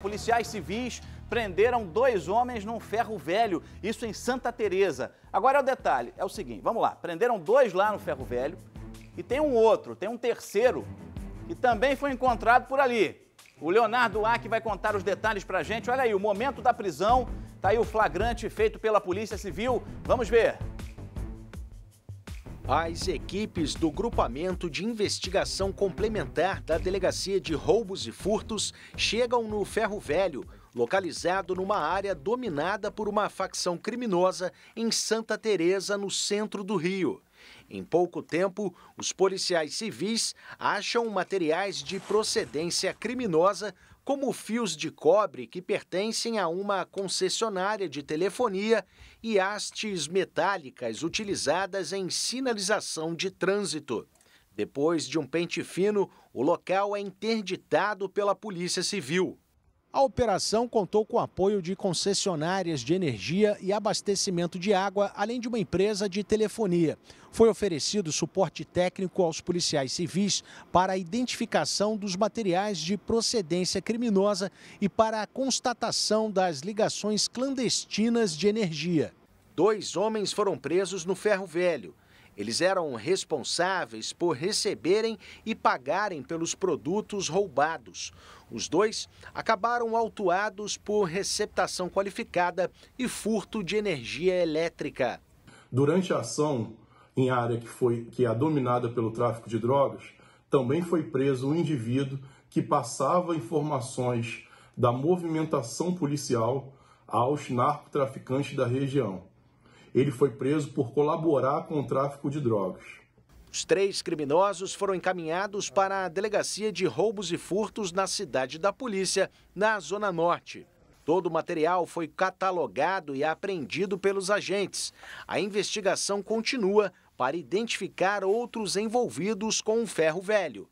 Policiais civis prenderam dois homens num ferro velho, isso em Santa Teresa. Agora é o detalhe, é o seguinte, vamos lá. Prenderam dois lá no ferro velho e tem um outro, tem um terceiro que também foi encontrado por ali. O Leonardo que vai contar os detalhes pra gente. Olha aí, o momento da prisão, tá aí o flagrante feito pela Polícia Civil. Vamos ver. As equipes do Grupamento de Investigação Complementar da Delegacia de Roubos e Furtos chegam no Ferro Velho, localizado numa área dominada por uma facção criminosa em Santa Teresa, no centro do Rio. Em pouco tempo, os policiais civis acham materiais de procedência criminosa como fios de cobre que pertencem a uma concessionária de telefonia e hastes metálicas utilizadas em sinalização de trânsito. Depois de um pente fino, o local é interditado pela Polícia Civil. A operação contou com o apoio de concessionárias de energia e abastecimento de água, além de uma empresa de telefonia. Foi oferecido suporte técnico aos policiais civis para a identificação dos materiais de procedência criminosa e para a constatação das ligações clandestinas de energia. Dois homens foram presos no Ferro Velho. Eles eram responsáveis por receberem e pagarem pelos produtos roubados. Os dois acabaram autuados por receptação qualificada e furto de energia elétrica. Durante a ação em área que foi que é dominada pelo tráfico de drogas, também foi preso um indivíduo que passava informações da movimentação policial aos narcotraficantes da região. Ele foi preso por colaborar com o tráfico de drogas. Os três criminosos foram encaminhados para a Delegacia de Roubos e Furtos na cidade da polícia, na Zona Norte. Todo o material foi catalogado e apreendido pelos agentes. A investigação continua para identificar outros envolvidos com o ferro velho.